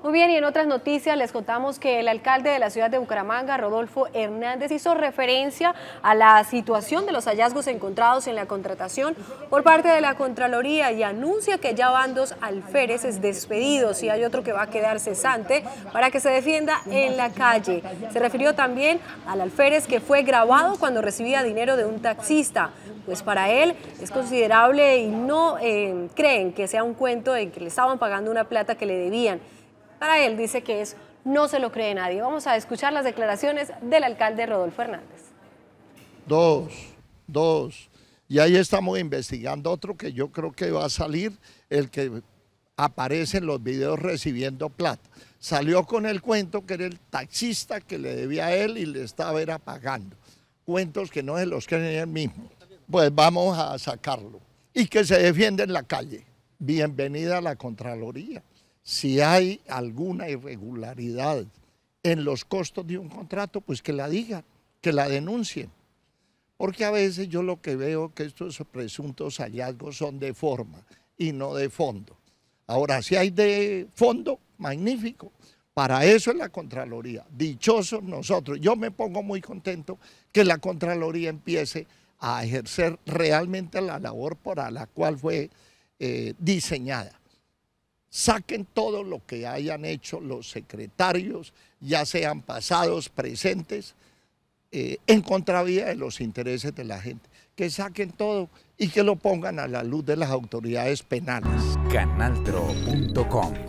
Muy bien, y en otras noticias les contamos que el alcalde de la ciudad de Bucaramanga, Rodolfo Hernández, hizo referencia a la situación de los hallazgos encontrados en la contratación por parte de la Contraloría y anuncia que ya van dos alférezes despedidos y hay otro que va a quedar cesante para que se defienda en la calle. Se refirió también al alférez que fue grabado cuando recibía dinero de un taxista, pues para él es considerable y no eh, creen que sea un cuento de que le estaban pagando una plata que le debían. Para él dice que eso no se lo cree nadie. Vamos a escuchar las declaraciones del alcalde Rodolfo Hernández. Dos, dos. Y ahí estamos investigando otro que yo creo que va a salir, el que aparece en los videos recibiendo plata. Salió con el cuento que era el taxista que le debía a él y le estaba pagando. Cuentos que no se los creen él mismo. Pues vamos a sacarlo. Y que se defiende en la calle. Bienvenida a la Contraloría si hay alguna irregularidad en los costos de un contrato, pues que la digan, que la denuncien. Porque a veces yo lo que veo que estos presuntos hallazgos son de forma y no de fondo. Ahora, si hay de fondo, magnífico. Para eso es la Contraloría. Dichosos nosotros. Yo me pongo muy contento que la Contraloría empiece a ejercer realmente la labor para la cual fue eh, diseñada. Saquen todo lo que hayan hecho los secretarios, ya sean pasados, presentes, eh, en contravía de los intereses de la gente. Que saquen todo y que lo pongan a la luz de las autoridades penales. Canaltro.com